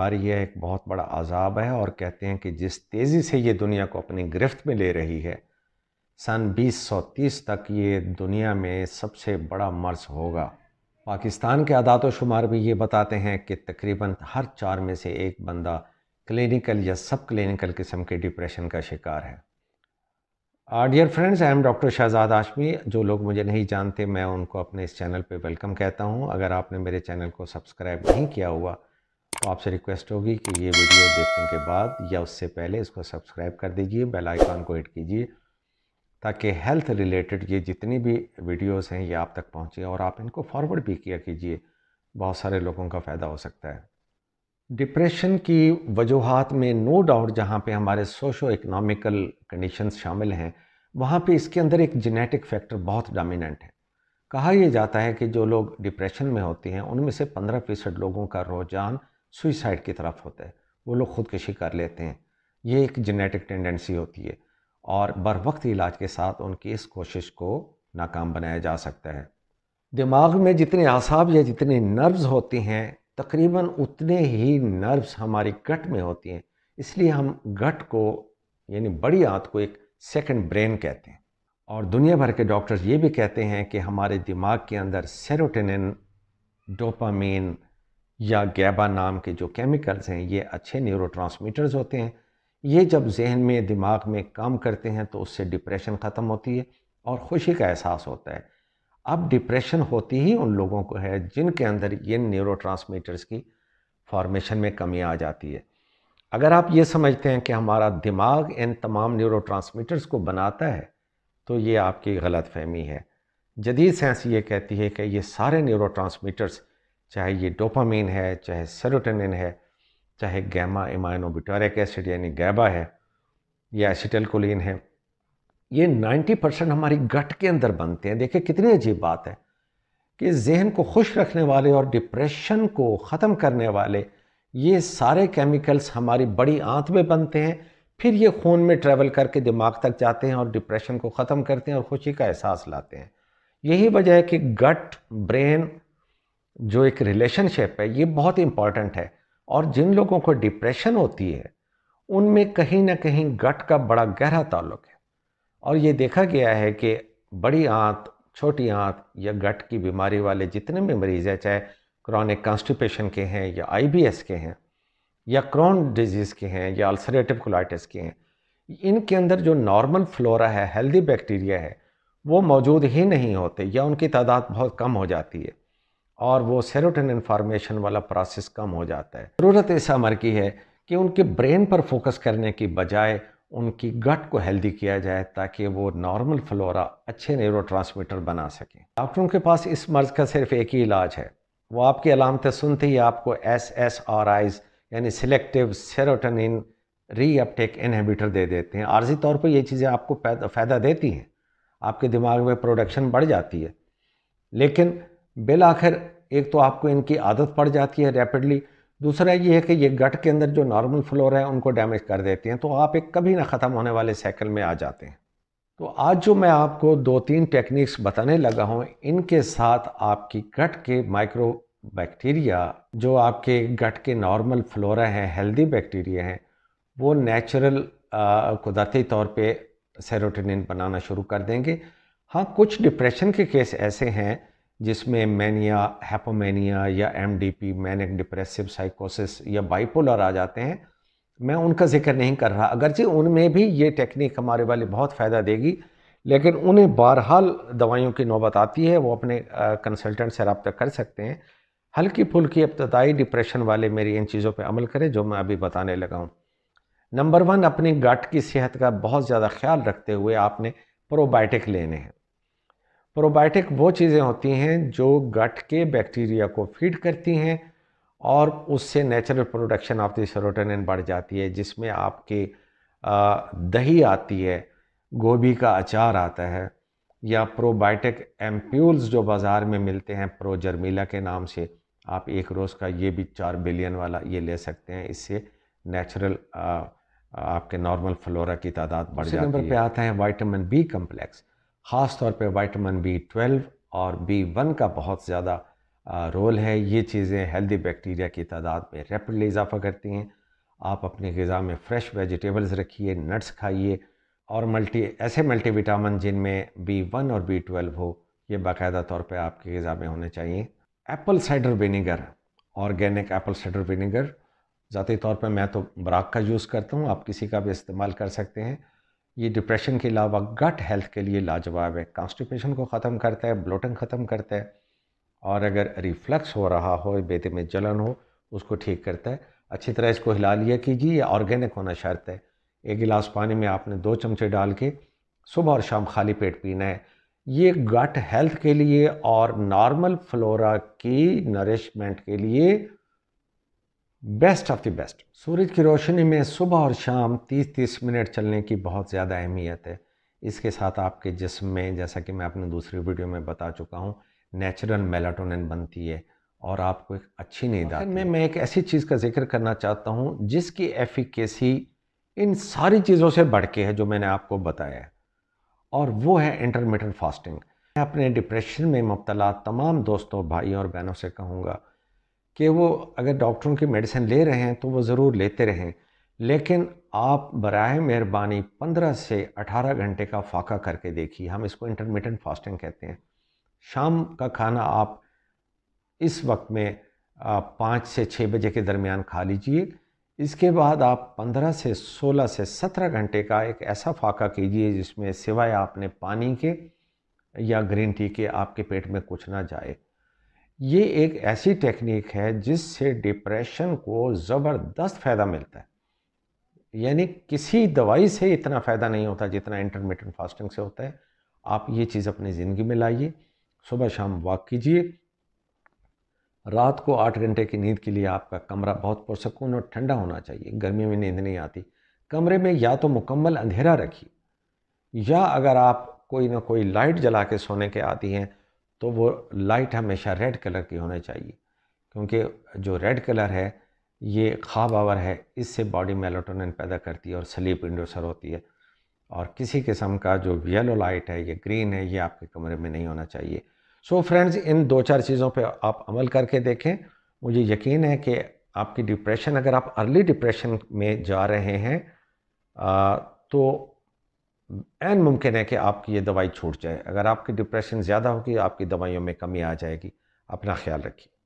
हमारी यह एक बहुत बड़ा आज़ाब है और कहते हैं कि जिस तेज़ी से ये दुनिया को अपनी गिरफ्त में ले रही है सन 2030 तक ये दुनिया में सबसे बड़ा मर्ज होगा पाकिस्तान के आदात शुमार भी ये बताते हैं कि तकरीबन हर चार में से एक बंदा क्लिनिकल या सब क्लिनिकल किस्म के डिप्रेशन का शिकार है dear friends I am doctor Shahzad Azmi जो लोग मुझे नहीं जानते मैं उनको अपने इस चैनल पे वेलकम कहता हूँ अगर आपने मेरे चैनल को सब्सक्राइब नहीं किया हुआ तो आपसे रिक्वेस्ट होगी कि ये वीडियो देखने के बाद या उससे पहले इसको सब्सक्राइब कर दीजिए बेल आइकॉन को हिट कीजिए ताकि हेल्थ रिलेटेड ये जितनी भी वीडियोस हैं ये आप तक पहुंचे और आप इनको फॉरवर्ड भी किया कीजिए बहुत सारे लोगों का फ़ायदा हो सकता है डिप्रेशन की वजूहत में नो डाउट जहाँ पर हमारे सोशो इकनॉमिकल कंडीशन शामिल हैं वहाँ पर इसके अंदर एक जेनेटिक फैक्टर बहुत डामिनेंट है कहा यह जाता है कि जो लोग डिप्रेशन में होते हैं उनमें से 15 फ़ीसद लोगों का रोजाना सुइसाइड की तरफ होता है वो लोग खुदकशी कर लेते हैं ये एक जेनेटिक टेंडेंसी होती है और बर वक्त इलाज के साथ उनकी इस कोशिश को नाकाम बनाया जा सकता है दिमाग में जितने आसाब या जितने नर्व्स होते हैं तकरीबन उतने ही नर्व्स हमारी गट में होती हैं इसलिए हम गट को यानी बड़ी आंत को एक सेकंड ब्रेन कहते हैं और दुनिया भर के डॉक्टर्स ये भी कहते हैं कि हमारे दिमाग के अंदर सेरोटेनिन डोपामीन या गैबा नाम के जो केमिकल्स हैं ये अच्छे न्यूरो होते हैं ये जब जहन में दिमाग में काम करते हैं तो उससे डिप्रेशन ख़त्म होती है और खुशी का एहसास होता है अब डिप्रेशन होती ही उन लोगों को है जिनके अंदर ये न्यूरो की फॉर्मेशन में कमी आ जाती है अगर आप ये समझते हैं कि हमारा दिमाग इन तमाम न्यूरो को बनाता है तो ये आपकी गलत फहमी है जदीद साइंस ये कहती है कि ये सारे ट्रांसमीटर्स चाहे ये डोपामीन है चाहे सेरोटोनिन है चाहे गैमा इमाइनोबिटोरिक एसिड यानी गैबा है या एसिटलकोलिन है ये 90 परसेंट हमारी गट के अंदर बनते हैं देखिए कितनी अजीब बात है कि जहन को खुश रखने वाले और डिप्रेशन को ख़त्म करने वाले ये सारे केमिकल्स हमारी बड़ी आंत में बनते हैं फिर ये खून में ट्रैवल करके दिमाग तक जाते हैं और डिप्रेशन को ख़त्म करते हैं और खुशी का एहसास लाते हैं यही वजह है कि गट ब्रेन जो एक रिलेशनशिप है ये बहुत इम्पॉर्टेंट है और जिन लोगों को डिप्रेशन होती है उनमें कहीं ना कहीं गट का बड़ा गहरा ताल्लुक है और ये देखा गया है कि बड़ी आंत छोटी आंत या गट की बीमारी वाले जितने भी मरीज़ हैं चाहे क्रॉनिक कॉन्स्टिपेशन के हैं या आईबीएस के हैं या क्रॉन डिजीज़ के हैं या अल्सरेटिव कोलाइटिस के हैं इनके अंदर जो नॉर्मल फ्लोरा है हेल्दी बैक्टीरिया है वो मौजूद ही नहीं होते या उनकी तादाद बहुत कम हो जाती है और वो सेरोटिन इन्फॉर्मेशन वाला प्रोसेस कम हो जाता है ज़रूरत इस अमर की है कि उनके ब्रेन पर फोकस करने की बजाय उनकी गट को हेल्दी किया जाए ताकि वो नॉर्मल फ्लोरा अच्छे ट्रांसमीटर बना सकें डॉक्टरों के पास इस मर्ज़ का सिर्फ एक ही इलाज है वो आपकी अलामतें सुनते ही आपको एस एस आर आईज यानी सिलेक्टिव सेरोटनिन रीअपटेक इनहेबिटर दे देते हैं आर्जी तौर पर ये चीज़ें आपको फ़ायदा देती हैं आपके दिमाग में प्रोडक्शन बढ़ जाती है लेकिन बिल आखिर एक तो आपको इनकी आदत पड़ जाती है रैपिडली दूसरा ये है कि ये गट के अंदर जो नॉर्मल फ्लोर है उनको डैमेज कर देते हैं तो आप एक कभी ना ख़त्म होने वाले साइकिल में आ जाते हैं तो आज जो मैं आपको दो तीन टेक्निक्स बताने लगा हूँ इनके साथ आपकी गट के माइक्रो बैक्टीरिया जो आपके गट के नॉर्मल फ्लोरा हैं हेल्दी बैक्टीरिया हैं वो नेचुरल कुदरती तौर पे सेरोटोनिन बनाना शुरू कर देंगे हाँ कुछ डिप्रेशन के केस ऐसे हैं जिसमें मैनिया हैपोमैनिया या M D P manic depressive साइकोसिस या बाइपोलर आ जाते हैं मैं उनका जिक्र नहीं कर रहा अगरचे उनमें भी ये टेक्निक हमारे वाले बहुत फ़ायदा देगी लेकिन उन्हें बहरहाल दवाइयों की नौबत आती है वो अपने कंसल्टेंट से रबता कर सकते हैं हल्की फुल्की इब्तदाई डिप्रेशन वाले मेरी इन चीज़ों पर अमल करें जो मैं अभी बताने लगा हूँ नंबर वन अपनी गट की सेहत का बहुत ज़्यादा ख्याल रखते हुए आपने प्रोबायोटिक लेने हैं प्रोबायोटिक वो चीज़ें होती हैं जो गट के बैक्टीरिया को फीड करती हैं और उससे natural production of the serotonin बढ़ जाती है जिसमें आपके दही आती है गोभी का अचार आता है या प्रोबायोटिक एम्प्यूल्स जो बाज़ार में मिलते हैं प्रोजर्मीला के नाम से आप एक रोज़ का ये भी चार बिलियन वाला ये ले सकते हैं इससे नेचुरल आपके नॉर्मल फ्लोरा की तादाद बढ़ जाती है नंबर पे आता है वाइटामिन बी कम्प्लेक्स ख़ास तौर पे विटामिन बी ट्वेल्व और बी वन का बहुत ज़्यादा रोल है ये चीज़ें हेल्दी बैक्टीरिया की तादाद में रेपिडली इजाफा करती हैं आप अपनी गज़ा में फ़्रेश वेजिटेबल्स रखिए नट्स खाइए और मल्टी ऐसे मल्टी विटामिन जिनमें बी वन और बी ट्वेल्व हो ये बाकायदा तौर पे आपकी गज़ा में होने चाहिए apple cider vinegar organic apple cider vinegar ज़ाती तौर पे मैं तो बराक का यूज़ करता हूँ आप किसी का भी इस्तेमाल कर सकते हैं ये डिप्रेशन के अलावा गट हेल्थ के लिए लाजवाब है कॉन्स्टिपेशन को ख़त्म करता है ब्लोटिंग ख़त्म करता है और अगर रिफ्लक्स हो रहा हो बेते में जलन हो उसको ठीक करता है अच्छी तरह इसको हिला लिया कीजिए ये ऑर्गेनिक होना शर्त है एक गिलास पानी में आपने दो चमचे डाल के सुबह और शाम खाली पेट पीना है ये गट हेल्थ के लिए और नॉर्मल फ्लोरा की नरिशमेंट के लिए बेस्ट ऑफ द बेस्ट सूरज की रोशनी में सुबह और शाम 30-30 मिनट चलने की बहुत ज़्यादा अहमियत है इसके साथ आपके जिस्म में जैसा कि मैं अपने दूसरी वीडियो में बता चुका हूँ नेचुरल मेलाटोनिन बनती है और आपको एक अच्छी नींद आती में मैं एक ऐसी चीज़ का जिक्र करना चाहता हूँ जिसकी एफिकेसी इन सारी चीज़ों से बढ़ के है जो मैंने आपको बताया है और वो है इंटरमीडियट फास्टिंग मैं अपने डिप्रेशन में मुबतला तमाम दोस्तों भाइयों और बहनों से कहूँगा कि वो अगर डॉक्टरों की मेडिसिन ले रहे हैं तो वो ज़रूर लेते रहें लेकिन आप बर मेहरबानी 15 से 18 घंटे का फाका करके देखिए हम इसको इंटरमीडियंट फास्टिंग कहते हैं शाम का खाना आप इस वक्त में पाँच से छः बजे के दरमियान खा लीजिए इसके बाद आप 15 से 16 से 17 घंटे का एक ऐसा फाका कीजिए जिसमें सिवाय आपने पानी के या ग्रीन टी के आपके पेट में कुछ ना जाए ये एक ऐसी टेक्निक है जिससे डिप्रेशन को ज़बरदस्त फ़ायदा मिलता है यानी किसी दवाई से इतना फ़ायदा नहीं होता जितना इंटरमीडियंट फास्टिंग से होता है आप ये चीज़ अपनी ज़िंदगी में लाइए सुबह शाम वॉक कीजिए रात को आठ घंटे की नींद के लिए आपका कमरा बहुत पुरसकून और ठंडा होना चाहिए गर्मी में नींद नहीं आती कमरे में या तो मुकम्मल अंधेरा रखिए या अगर आप कोई ना कोई लाइट जला के सोने के आती हैं तो वो लाइट हमेशा रेड कलर की होनी चाहिए क्योंकि जो रेड कलर है ये ख्वाब आवर है इससे बॉडी मेलाटोनिन पैदा करती है और स्लीप इंडोसर होती है और किसी किस्म का जो येलो लाइट है ये ग्रीन है ये आपके कमरे में नहीं होना चाहिए सो so फ्रेंड्स इन दो चार चीज़ों पे आप अमल करके देखें मुझे यकीन है कि आपकी डिप्रेशन अगर आप अर्ली डिप्रेशन में जा रहे हैं आ, तो एन मुमकिन है कि आपकी ये दवाई छूट जाए अगर आपकी डिप्रेशन ज़्यादा होगी आपकी दवाइयों में कमी आ जाएगी अपना ख्याल रखिए